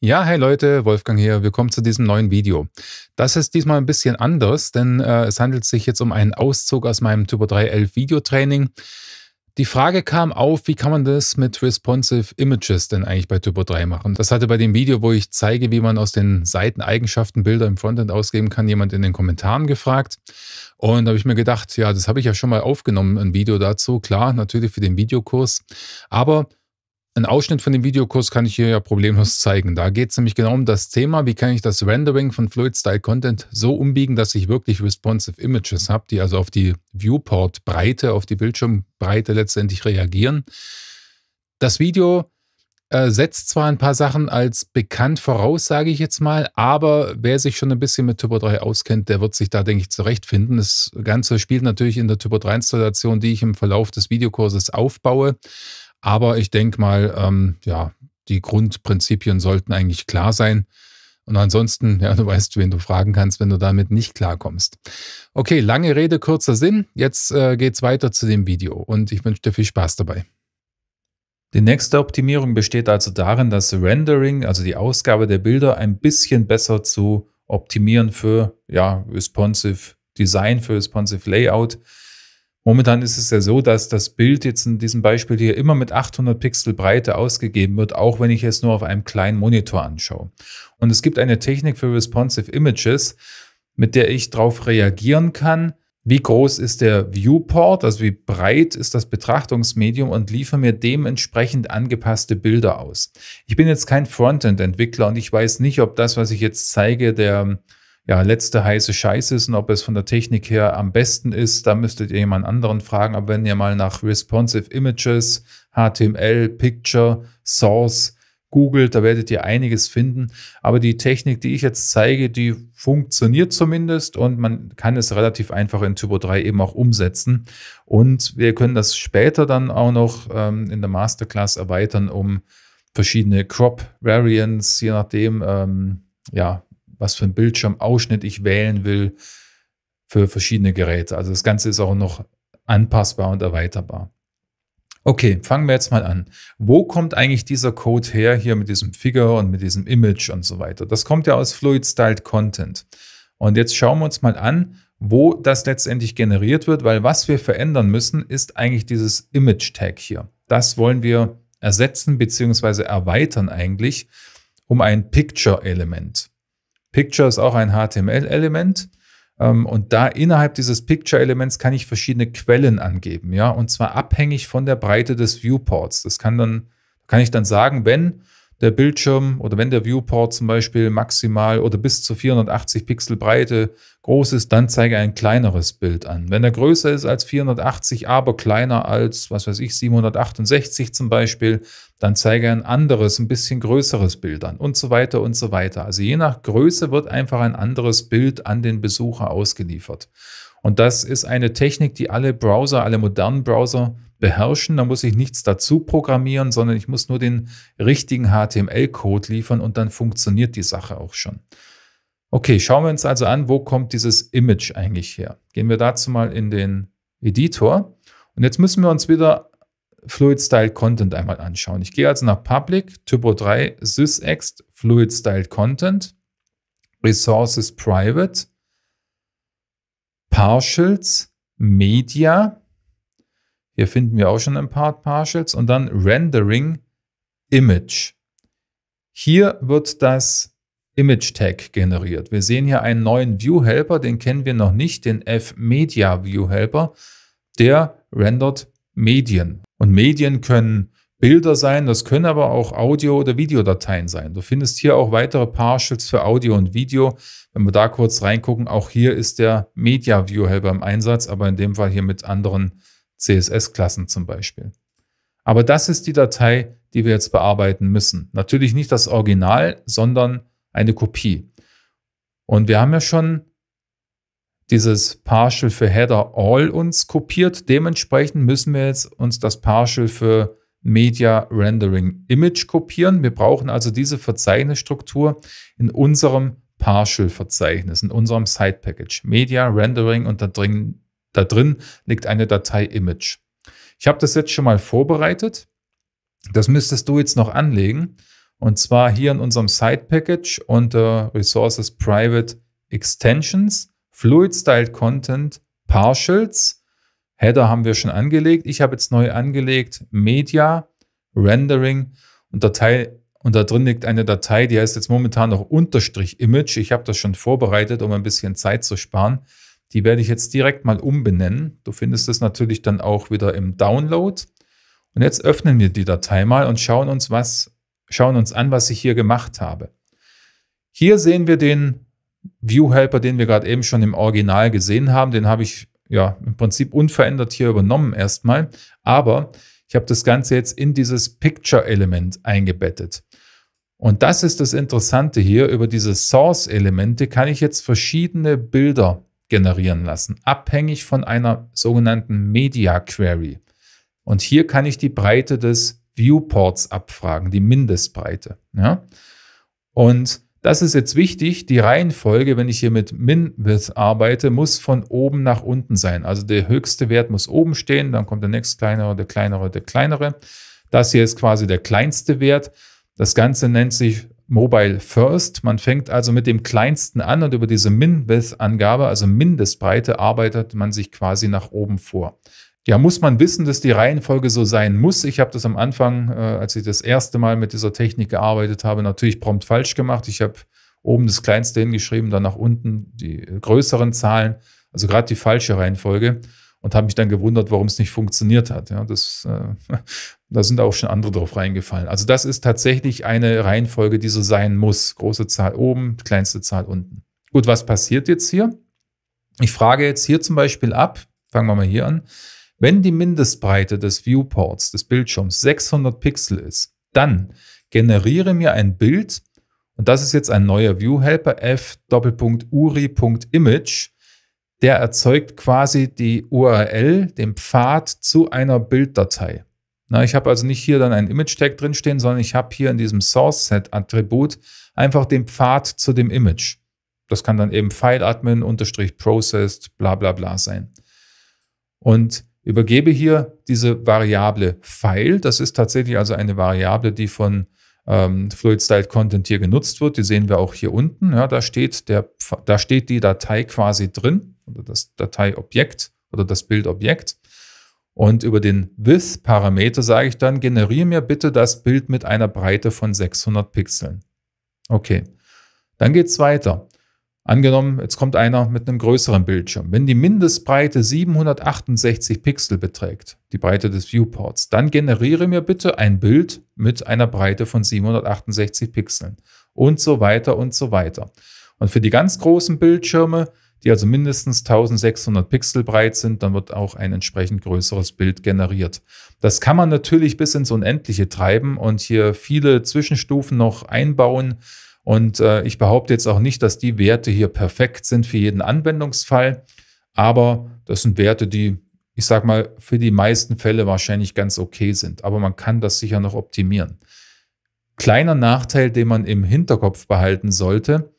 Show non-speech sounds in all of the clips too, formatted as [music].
Ja, hey Leute, Wolfgang hier, willkommen zu diesem neuen Video. Das ist diesmal ein bisschen anders, denn äh, es handelt sich jetzt um einen Auszug aus meinem Typo 311 Videotraining. Die Frage kam auf, wie kann man das mit Responsive Images denn eigentlich bei Typo 3 machen? Das hatte bei dem Video, wo ich zeige, wie man aus den Seiteneigenschaften Bilder im Frontend ausgeben kann, jemand in den Kommentaren gefragt. Und da habe ich mir gedacht, ja, das habe ich ja schon mal aufgenommen, ein Video dazu. Klar, natürlich für den Videokurs. Aber ein Ausschnitt von dem Videokurs kann ich hier ja problemlos zeigen. Da geht es nämlich genau um das Thema, wie kann ich das Rendering von Fluid Style Content so umbiegen, dass ich wirklich responsive Images habe, die also auf die Viewport-Breite, auf die Bildschirmbreite letztendlich reagieren. Das Video äh, setzt zwar ein paar Sachen als bekannt voraus, sage ich jetzt mal, aber wer sich schon ein bisschen mit Typo 3 auskennt, der wird sich da, denke ich, zurechtfinden. Das Ganze spielt natürlich in der Typo 3-Installation, die ich im Verlauf des Videokurses aufbaue. Aber ich denke mal, ähm, ja, die Grundprinzipien sollten eigentlich klar sein. Und ansonsten, ja, du weißt, wen du fragen kannst, wenn du damit nicht klarkommst. Okay, lange Rede, kurzer Sinn. Jetzt äh, geht's weiter zu dem Video und ich wünsche dir viel Spaß dabei. Die nächste Optimierung besteht also darin, das Rendering, also die Ausgabe der Bilder, ein bisschen besser zu optimieren für ja, responsive Design, für responsive Layout. Momentan ist es ja so, dass das Bild jetzt in diesem Beispiel hier immer mit 800 Pixel Breite ausgegeben wird, auch wenn ich es nur auf einem kleinen Monitor anschaue. Und es gibt eine Technik für Responsive Images, mit der ich darauf reagieren kann, wie groß ist der Viewport, also wie breit ist das Betrachtungsmedium und liefere mir dementsprechend angepasste Bilder aus. Ich bin jetzt kein Frontend-Entwickler und ich weiß nicht, ob das, was ich jetzt zeige, der ja, letzte heiße Scheiße ist und ob es von der Technik her am besten ist, da müsstet ihr jemand anderen fragen. Aber wenn ihr mal nach Responsive Images, HTML, Picture, Source googelt, da werdet ihr einiges finden. Aber die Technik, die ich jetzt zeige, die funktioniert zumindest und man kann es relativ einfach in Typo 3 eben auch umsetzen. Und wir können das später dann auch noch ähm, in der Masterclass erweitern um verschiedene Crop Variants, je nachdem, ähm, ja, was für einen Bildschirmausschnitt ich wählen will für verschiedene Geräte. Also das Ganze ist auch noch anpassbar und erweiterbar. Okay, fangen wir jetzt mal an. Wo kommt eigentlich dieser Code her, hier mit diesem Figure und mit diesem Image und so weiter? Das kommt ja aus Fluid Styled Content. Und jetzt schauen wir uns mal an, wo das letztendlich generiert wird, weil was wir verändern müssen, ist eigentlich dieses Image-Tag hier. Das wollen wir ersetzen bzw. erweitern eigentlich um ein Picture-Element. Picture ist auch ein HTML-Element. Ähm, und da innerhalb dieses Picture-Elements kann ich verschiedene Quellen angeben, ja, und zwar abhängig von der Breite des Viewports. Das kann dann, kann ich dann sagen, wenn der Bildschirm oder wenn der Viewport zum Beispiel maximal oder bis zu 480 Pixel Breite groß ist, dann zeige ein kleineres Bild an. Wenn er größer ist als 480, aber kleiner als, was weiß ich, 768 zum Beispiel, dann zeige ein anderes, ein bisschen größeres Bild an und so weiter und so weiter. Also je nach Größe wird einfach ein anderes Bild an den Besucher ausgeliefert. Und das ist eine Technik, die alle Browser, alle modernen Browser beherrschen. Da muss ich nichts dazu programmieren, sondern ich muss nur den richtigen HTML-Code liefern und dann funktioniert die Sache auch schon. Okay, schauen wir uns also an, wo kommt dieses Image eigentlich her? Gehen wir dazu mal in den Editor. Und jetzt müssen wir uns wieder Fluid Style Content einmal anschauen. Ich gehe also nach Public, Typo 3, SysExt, Fluid Style Content, Resources Private, Partials, Media, hier finden wir auch schon ein paar Partials und dann Rendering Image. Hier wird das Image Tag generiert. Wir sehen hier einen neuen View Helper, den kennen wir noch nicht, den F-Media View Helper. Der rendert Medien. Und Medien können Bilder sein, das können aber auch Audio- oder Videodateien sein. Du findest hier auch weitere Partials für Audio und Video. Wenn wir da kurz reingucken, auch hier ist der Media View Helper im Einsatz, aber in dem Fall hier mit anderen CSS-Klassen zum Beispiel. Aber das ist die Datei, die wir jetzt bearbeiten müssen. Natürlich nicht das Original, sondern eine Kopie. Und wir haben ja schon dieses Partial für Header All uns kopiert. Dementsprechend müssen wir jetzt uns das Partial für Media Rendering Image kopieren. Wir brauchen also diese Verzeichnisstruktur in unserem Partial-Verzeichnis, in unserem side package Media Rendering und da drin, da drin liegt eine Datei Image. Ich habe das jetzt schon mal vorbereitet. Das müsstest du jetzt noch anlegen. Und zwar hier in unserem Site Package unter Resources Private Extensions, Fluid Styled Content, Partials. Header haben wir schon angelegt. Ich habe jetzt neu angelegt Media, Rendering und Datei. Und da drin liegt eine Datei, die heißt jetzt momentan noch Unterstrich Image. Ich habe das schon vorbereitet, um ein bisschen Zeit zu sparen. Die werde ich jetzt direkt mal umbenennen. Du findest es natürlich dann auch wieder im Download. Und jetzt öffnen wir die Datei mal und schauen uns, was, schauen uns an, was ich hier gemacht habe. Hier sehen wir den View Helper, den wir gerade eben schon im Original gesehen haben. Den habe ich ja im Prinzip unverändert hier übernommen erstmal. Aber ich habe das Ganze jetzt in dieses Picture-Element eingebettet. Und das ist das Interessante hier. Über diese Source-Elemente kann ich jetzt verschiedene Bilder generieren lassen, abhängig von einer sogenannten Media Query. Und hier kann ich die Breite des Viewports abfragen, die Mindestbreite. Ja? Und das ist jetzt wichtig, die Reihenfolge, wenn ich hier mit Min-Width arbeite, muss von oben nach unten sein. Also der höchste Wert muss oben stehen, dann kommt der nächste kleinere, der kleinere, der kleinere. Das hier ist quasi der kleinste Wert. Das Ganze nennt sich Mobile First. Man fängt also mit dem kleinsten an und über diese Min-Width-Angabe, also Mindestbreite, arbeitet man sich quasi nach oben vor. Ja, muss man wissen, dass die Reihenfolge so sein muss. Ich habe das am Anfang, äh, als ich das erste Mal mit dieser Technik gearbeitet habe, natürlich prompt falsch gemacht. Ich habe oben das Kleinste hingeschrieben, dann nach unten die äh, größeren Zahlen, also gerade die falsche Reihenfolge und habe mich dann gewundert, warum es nicht funktioniert hat. Ja, das, äh, [laughs] da sind auch schon andere drauf reingefallen. Also das ist tatsächlich eine Reihenfolge, die so sein muss. Große Zahl oben, kleinste Zahl unten. Gut, was passiert jetzt hier? Ich frage jetzt hier zum Beispiel ab, fangen wir mal hier an, wenn die Mindestbreite des Viewports, des Bildschirms 600 Pixel ist, dann generiere mir ein Bild und das ist jetzt ein neuer View Helper f.uri.image der erzeugt quasi die URL, den Pfad zu einer Bilddatei. Na, ich habe also nicht hier dann ein Image-Tag drinstehen, sondern ich habe hier in diesem Source-Set-Attribut einfach den Pfad zu dem Image. Das kann dann eben File-Admin, Unterstrich, Processed, bla bla bla sein. Und übergebe hier diese Variable File. Das ist tatsächlich also eine Variable, die von ähm, Fluid Style Content hier genutzt wird. Die sehen wir auch hier unten. Ja, da, steht der, da steht die Datei quasi drin oder das Dateiobjekt oder das Bildobjekt. Und über den Width-Parameter sage ich dann, generiere mir bitte das Bild mit einer Breite von 600 Pixeln. Okay, dann geht es weiter. Angenommen, jetzt kommt einer mit einem größeren Bildschirm. Wenn die Mindestbreite 768 Pixel beträgt, die Breite des Viewports, dann generiere mir bitte ein Bild mit einer Breite von 768 Pixeln und so weiter und so weiter. Und für die ganz großen Bildschirme die also mindestens 1600 Pixel breit sind, dann wird auch ein entsprechend größeres Bild generiert. Das kann man natürlich bis ins Unendliche treiben und hier viele Zwischenstufen noch einbauen. Und äh, ich behaupte jetzt auch nicht, dass die Werte hier perfekt sind für jeden Anwendungsfall, aber das sind Werte, die, ich sag mal, für die meisten Fälle wahrscheinlich ganz okay sind. Aber man kann das sicher noch optimieren. Kleiner Nachteil, den man im Hinterkopf behalten sollte,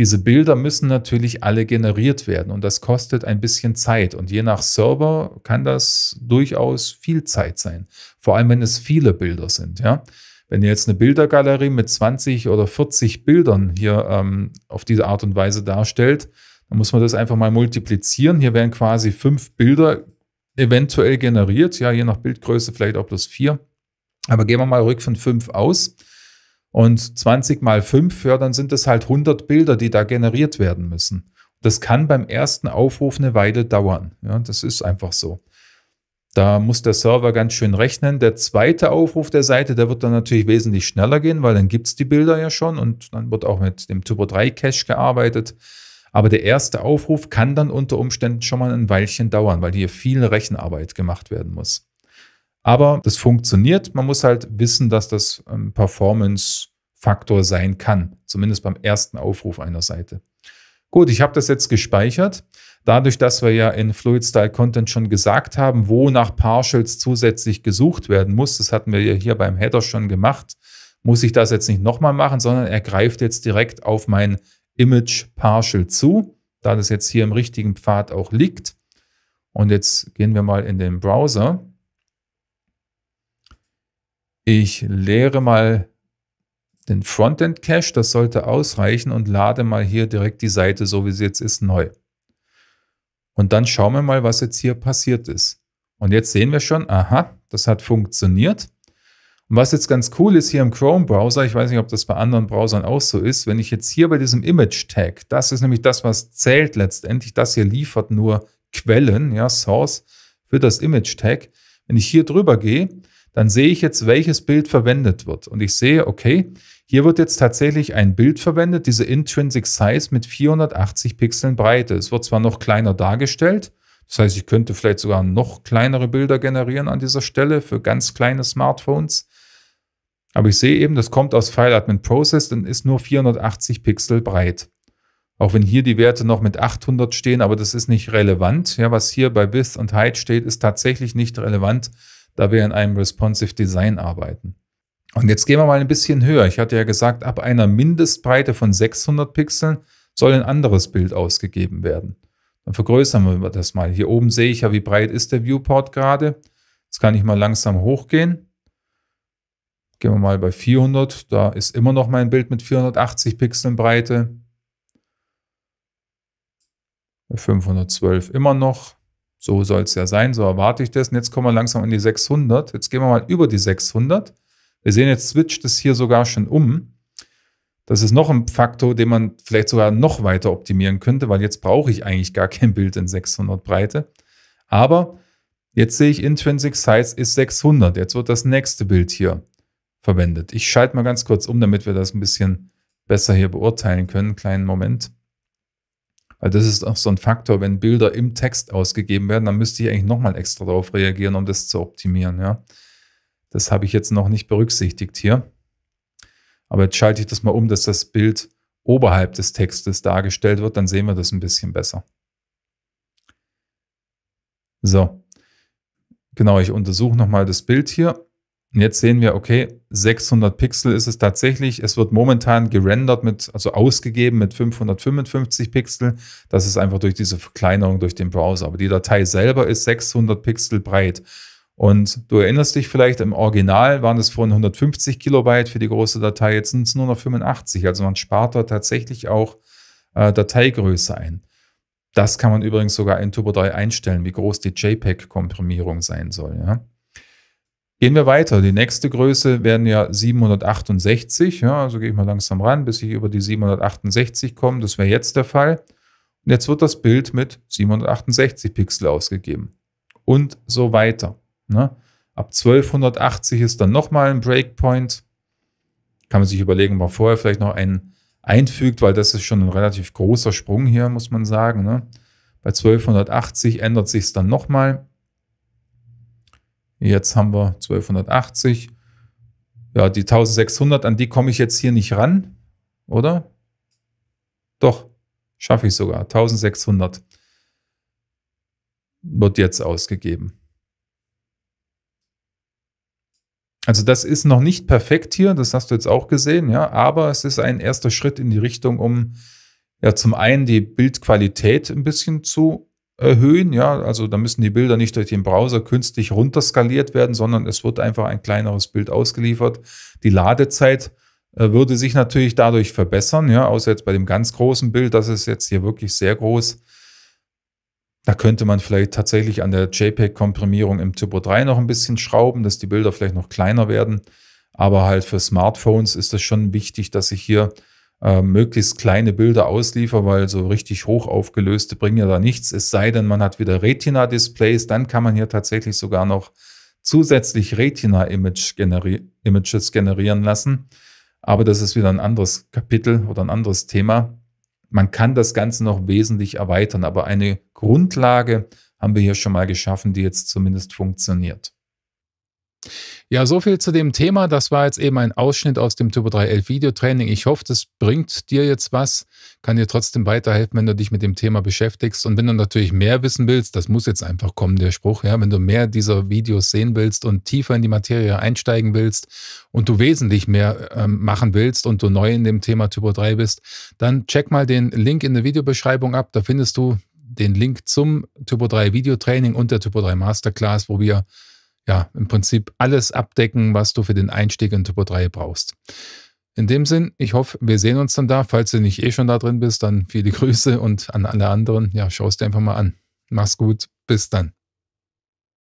diese Bilder müssen natürlich alle generiert werden und das kostet ein bisschen Zeit. Und je nach Server kann das durchaus viel Zeit sein. Vor allem, wenn es viele Bilder sind. Ja? Wenn ihr jetzt eine Bildergalerie mit 20 oder 40 Bildern hier ähm, auf diese Art und Weise darstellt, dann muss man das einfach mal multiplizieren. Hier werden quasi fünf Bilder eventuell generiert, ja, je nach Bildgröße vielleicht auch plus vier. Aber gehen wir mal rück von fünf aus. Und 20 mal 5, ja, dann sind es halt 100 Bilder, die da generiert werden müssen. Das kann beim ersten Aufruf eine Weile dauern. Ja, das ist einfach so. Da muss der Server ganz schön rechnen. Der zweite Aufruf der Seite, der wird dann natürlich wesentlich schneller gehen, weil dann gibt es die Bilder ja schon und dann wird auch mit dem Turbo 3 Cache gearbeitet. Aber der erste Aufruf kann dann unter Umständen schon mal ein Weilchen dauern, weil hier viel Rechenarbeit gemacht werden muss. Aber das funktioniert. Man muss halt wissen, dass das ein ähm, Performance-Faktor sein kann, zumindest beim ersten Aufruf einer Seite. Gut, ich habe das jetzt gespeichert. Dadurch, dass wir ja in Fluid Style Content schon gesagt haben, wo nach Partials zusätzlich gesucht werden muss, das hatten wir ja hier beim Header schon gemacht, muss ich das jetzt nicht nochmal machen, sondern er greift jetzt direkt auf mein Image Partial zu, da das jetzt hier im richtigen Pfad auch liegt. Und jetzt gehen wir mal in den Browser ich leere mal den Frontend Cache, das sollte ausreichen und lade mal hier direkt die Seite, so wie sie jetzt ist, neu. Und dann schauen wir mal, was jetzt hier passiert ist. Und jetzt sehen wir schon, aha, das hat funktioniert. Und was jetzt ganz cool ist hier im Chrome-Browser, ich weiß nicht, ob das bei anderen Browsern auch so ist, wenn ich jetzt hier bei diesem Image-Tag, das ist nämlich das, was zählt letztendlich, das hier liefert nur Quellen, ja, Source für das Image-Tag. Wenn ich hier drüber gehe, dann sehe ich jetzt, welches Bild verwendet wird. Und ich sehe, okay, hier wird jetzt tatsächlich ein Bild verwendet, diese Intrinsic Size mit 480 Pixeln Breite. Es wird zwar noch kleiner dargestellt, das heißt, ich könnte vielleicht sogar noch kleinere Bilder generieren an dieser Stelle für ganz kleine Smartphones. Aber ich sehe eben, das kommt aus File Admin Process und ist nur 480 Pixel breit. Auch wenn hier die Werte noch mit 800 stehen, aber das ist nicht relevant. Ja, was hier bei Width und Height steht, ist tatsächlich nicht relevant da wir in einem Responsive Design arbeiten. Und jetzt gehen wir mal ein bisschen höher. Ich hatte ja gesagt, ab einer Mindestbreite von 600 Pixeln soll ein anderes Bild ausgegeben werden. Dann vergrößern wir das mal. Hier oben sehe ich ja, wie breit ist der Viewport gerade. Jetzt kann ich mal langsam hochgehen. Gehen wir mal bei 400. Da ist immer noch mein Bild mit 480 Pixeln Breite. Bei 512 immer noch. So soll es ja sein, so erwarte ich das. Und jetzt kommen wir langsam an die 600. Jetzt gehen wir mal über die 600. Wir sehen, jetzt switcht es hier sogar schon um. Das ist noch ein Faktor, den man vielleicht sogar noch weiter optimieren könnte, weil jetzt brauche ich eigentlich gar kein Bild in 600 Breite. Aber jetzt sehe ich, Intrinsic Size ist 600. Jetzt wird das nächste Bild hier verwendet. Ich schalte mal ganz kurz um, damit wir das ein bisschen besser hier beurteilen können. Kleinen Moment. Weil also das ist auch so ein Faktor, wenn Bilder im Text ausgegeben werden, dann müsste ich eigentlich nochmal extra darauf reagieren, um das zu optimieren. Ja. Das habe ich jetzt noch nicht berücksichtigt hier. Aber jetzt schalte ich das mal um, dass das Bild oberhalb des Textes dargestellt wird, dann sehen wir das ein bisschen besser. So, genau, ich untersuche nochmal das Bild hier und jetzt sehen wir, okay, 600 Pixel ist es tatsächlich. Es wird momentan gerendert mit, also ausgegeben mit 555 Pixel. Das ist einfach durch diese Verkleinerung durch den Browser. Aber die Datei selber ist 600 Pixel breit. Und du erinnerst dich vielleicht, im Original waren es vorhin 150 Kilobyte für die große Datei. Jetzt sind es nur noch 85. Also man spart da tatsächlich auch äh, Dateigröße ein. Das kann man übrigens sogar in Turbo 3 einstellen, wie groß die JPEG-Komprimierung sein soll. Ja? Gehen wir weiter. Die nächste Größe werden ja 768. Ja, also gehe ich mal langsam ran, bis ich über die 768 komme. Das wäre jetzt der Fall. Und jetzt wird das Bild mit 768 Pixel ausgegeben. Und so weiter. Ne? Ab 1280 ist dann nochmal ein Breakpoint. Kann man sich überlegen, ob man vorher vielleicht noch einen einfügt, weil das ist schon ein relativ großer Sprung hier, muss man sagen. Ne? Bei 1280 ändert sich es dann nochmal. Jetzt haben wir 1280. Ja, die 1600, an die komme ich jetzt hier nicht ran, oder? Doch, schaffe ich sogar. 1600 wird jetzt ausgegeben. Also das ist noch nicht perfekt hier, das hast du jetzt auch gesehen, ja, aber es ist ein erster Schritt in die Richtung, um ja zum einen die Bildqualität ein bisschen zu erhöhen. Ja, also da müssen die Bilder nicht durch den Browser künstlich runterskaliert werden, sondern es wird einfach ein kleineres Bild ausgeliefert. Die Ladezeit äh, würde sich natürlich dadurch verbessern, ja, außer jetzt bei dem ganz großen Bild, das ist jetzt hier wirklich sehr groß. Da könnte man vielleicht tatsächlich an der JPEG-Komprimierung im Typo 3 noch ein bisschen schrauben, dass die Bilder vielleicht noch kleiner werden. Aber halt für Smartphones ist es schon wichtig, dass ich hier äh, möglichst kleine Bilder ausliefer, weil so richtig hoch aufgelöste bringen ja da nichts. Es sei denn, man hat wieder Retina-Displays, dann kann man hier tatsächlich sogar noch zusätzlich Retina-Images generi generieren lassen. Aber das ist wieder ein anderes Kapitel oder ein anderes Thema. Man kann das Ganze noch wesentlich erweitern, aber eine Grundlage haben wir hier schon mal geschaffen, die jetzt zumindest funktioniert. Ja, so viel zu dem Thema. Das war jetzt eben ein Ausschnitt aus dem Turbo 311 Videotraining. Ich hoffe, das bringt dir jetzt was, kann dir trotzdem weiterhelfen, wenn du dich mit dem Thema beschäftigst. Und wenn du natürlich mehr wissen willst, das muss jetzt einfach kommen, der Spruch, ja, wenn du mehr dieser Videos sehen willst und tiefer in die Materie einsteigen willst und du wesentlich mehr ähm, machen willst und du neu in dem Thema Typo 3 bist, dann check mal den Link in der Videobeschreibung ab. Da findest du den Link zum Typo 3 Videotraining und der Typo 3 Masterclass, wo wir ja, im Prinzip alles abdecken, was du für den Einstieg in Typo 3 brauchst. In dem Sinn, ich hoffe, wir sehen uns dann da. Falls du nicht eh schon da drin bist, dann viele [laughs] Grüße und an alle anderen, ja, schau es dir einfach mal an. Mach's gut, bis dann.